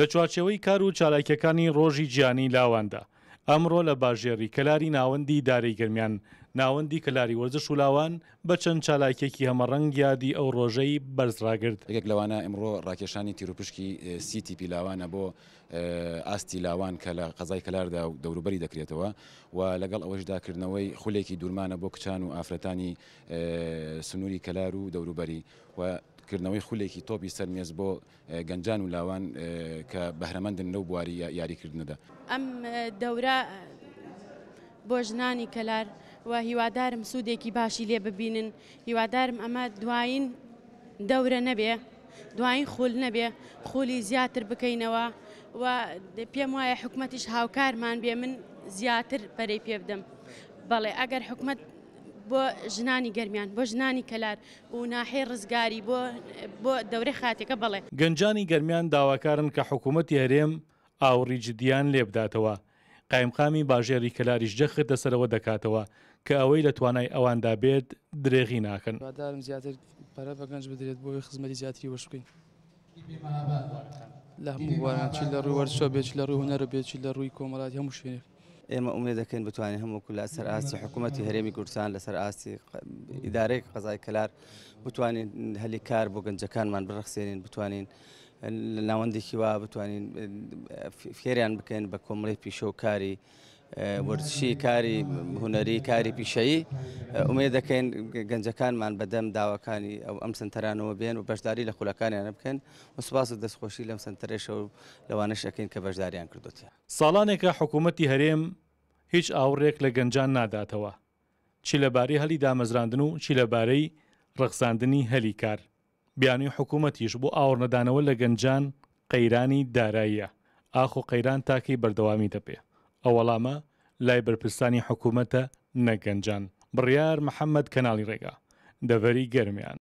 لە چوارچەوەی کار و چالاکیەکانی ڕۆژی گیانی لاواندا ئەمڕۆ لە باژێری کەلاری ناوەندی دارەی گرمیان ناوەندی کەلاری وەرزش و لاوان بە چەند چالاکێکی هەمەڕەنگ یادی ئەو ڕۆژەی بەرزراگرت ەکێک لەوانە ئەمڕۆ ڕاکێشانی تیرروپشکی سیتیپی لاوانە بۆ ئاستی لاوان کە لە قەزای کەلاردا و دەوروبەری دەکرێتەوە و لەگەڵ ئەوەشداکردنەوەی خولێکی دوورمانە بۆ کچان و ئافرەتانی سنووری کەلار و دەوروبەری و کردنەوەی خولێکی تۆپی سەرمێز بۆ گەنجان و لاوان کە بەهرەمەندن لەو بواری یاریکردنەدا ئەم دەورە بۆ ژنانی کەلار و هیوادارم سوودێکی باشی لێ ببینن هیوادارم ئەمە دوایین دەورە نەبێ دوایین خول نەبێ خولی زیاتر بکەینەوە و پێم وایە حکوومەتیش هاوکارمان بێ من زیاتر پەرەی پێ بدەم بەڵێ ئەگەر حکوومەت بۆ ژنانی گەرمیان بۆ ژنانی کەلار و ناحێ ڕزگاری بۆ بۆ دەورەی خاتێکە بڵێ گەنجانی گەرمیان داواکارن کە حکوومەتی هەرێم ئاوڕی جدیان لێبداتەوە قایمقامی باژێری کەلاریش جەخت دەسەرەوە دەکاتەوە کە ئەوەی لە توانای ئەواندا بێت درێغی ناکەن وادارم زیاتر پەرە بەگەنج بدرێت بۆی خزمەتی زیاتری وەش بکەین لە هەموو واران چی لە ڕووەرچۆ بێت لە ڕوو هوەرە بێت لە ڕووی کۆمەڵات هەموو شوێنێک ئێمە ئومێ دەکەین بتوانین هەمووکو لە سەر ئاسی حکوومەتتی هەرێمی کوردستان لەسەر ئاسی ئیدارەی قەزای کەلار بتوانین هەلی کار بۆ گەنجەکانمان بڕخسێنین بتوانین ناوەندێکی وا بتوانین فێریان بکەین بە کۆمەڵی پیشۆکاری وەرزشی کاری هوەری کاری پیشایی ئومێ دەکەین گەنجەکانمان بەدەم داواکانی ئەو ئەم سنتەرانەوە بێن و بەشداری لە خولەکانیان بکەن و سوپاس و دەستخۆشی لەم سنتەرێشە و لەوانەشەکەین کە بەشداریان کردوتیان ساڵانێکە حکوومەتتی هەرێم هیچ ئاوڕێک لە گەنجان ناداتەوە چی لەبارەی هەلی دامەزراندن و چی لەبارەی ڕەخساندنی هەلی کار بیانی حکوومەتیش بۆ ئاوڕنەدانەوە لە گەنجان قەیرانی داراییە ئاخۆ قەیران تاکەی بەردەوامی دەپێت ئەوەڵامە لای بەرپرسانی حکوومەتە نەگەنجان بڕیار محەممەد کەناڵی ڕێگا دەڤەری گەرمیان